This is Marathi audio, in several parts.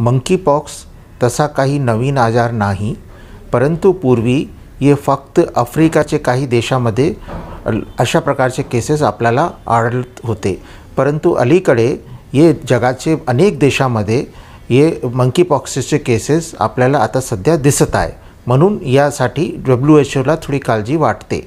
मंकीपॉक्स तसा काही नवीन आजार नाही परंतु पूर्वी हे फक्त आफ्रिकाचे काही देशामध्ये अशा प्रकारचे केसेस आपल्याला आढळत होते परंतु अलीकडे हे जगाचे अनेक देशामध्ये ये मंकीपॉक्सेसचे केसेस आपल्याला आता सध्या दिसत आहे म्हणून यासाठी डब्ल्यू एच ओला थोडी काळजी वाटते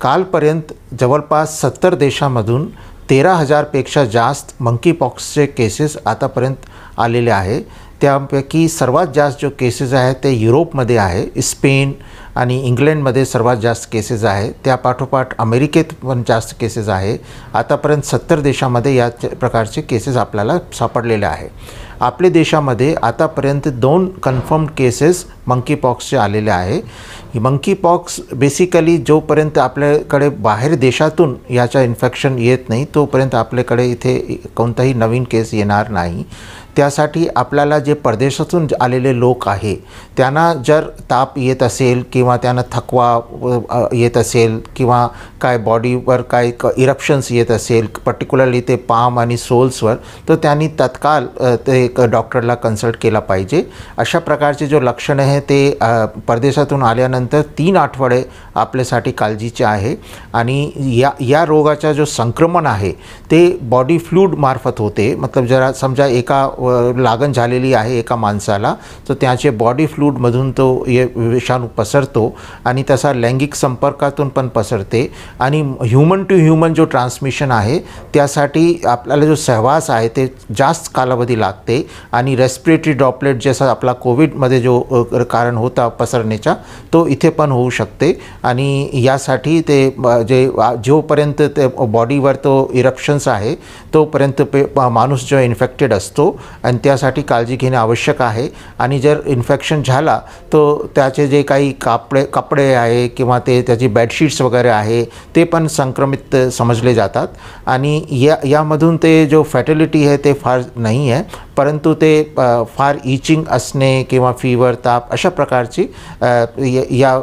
कालपर्यंत जवळपास सत्तर देशामधून तेरा हजारपेक्षा जास्त मंकीपॉक्सचे केसेस आतापर्यंत आलेले आहे त्यापैकी सर्वात जास्त जो केसेस आहेत ते युरोपमध्ये आहे स्पेन आणि इंग्लंडमध्ये सर्वात जास्त केसेस आहे त्यापाठोपाठ अमेरिकेत पण जास्त केसेस आहे आतापर्यंत सत्तर देशामध्ये या प्रकारचे केसेस आपल्याला सापडलेले आहे आपल्या देशामध्ये आतापर्यंत दोन कन्फर्म केसेस मंकी पॉक्सचे आलेले आहे मंकी पॉक्स बेसिकली जोपर्यंत आपल्याकडे बाहेर देशातून याच्या इन्फेक्शन येत नाही तोपर्यंत आपल्याकडे इथे कोणताही नवीन केस येणार नाही त्यासाठी आपल्याला जे परदेशातून आलेले लोक आहे त्यांना जर ताप येत असेल किंवा किंवा त्यांना थकवा येत असेल किंवा काय बॉडीवर काय क इरप्शन्स येत असेल पर्टिक्युलरली ते पाम आणि सोल्सवर तर त्यांनी तत्काळ ते एक डॉक्टरला कन्सल्ट केला पाहिजे अशा प्रकारचे जो लक्षणं आहे ते परदेशातून आल्यानंतर तीन आठवडे आपल्यासाठी काळजीचे आहे आणि या या रोगाचा जो संक्रमण आहे ते बॉडी फ्लूडमार्फत होते मतलब जरा समजा एका लागण झालेली आहे एका माणसाला तर त्याचे बॉडी फ्लूडमधून तो ये विषाणू पसरतो पसरतो आणि तसा लैंगिक संपर्कातून पण पसरते आणि ह्युमन टू ह्युमन जो ट्रान्समिशन आहे त्यासाठी आपल्याला जो सहवास आहे ते जास्त कालावधी लागते आणि रेस्पिरेटरी ड्रॉपलेट जसा आपला कोविडमध्ये जो कारण होता पसरण्याचा तो इथे पण होऊ शकते आणि यासाठी ते जे जोपर्यंत ते बॉडीवर तो इरप्शन्स आहे तोपर्यंत पे माणूस जो इन्फेक्टेड असतो आणि त्यासाठी काळजी घेणे आवश्यक आहे आणि जर इन्फेक्शन झाला तो त्याचे जे काही काप कपडे कपडे आहे किंवा ते त्याची बेडशीट्स वगैरे आहे ते पण संक्रमित समजले जातात आणि या यामधून ते जो फॅटिलिटी आहे ते फार नाही आहे परंतु ते फार इचिंग असणे किंवा फीवर ताप अशा प्रकारची या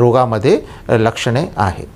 रोगामध्ये लक्षणे आहेत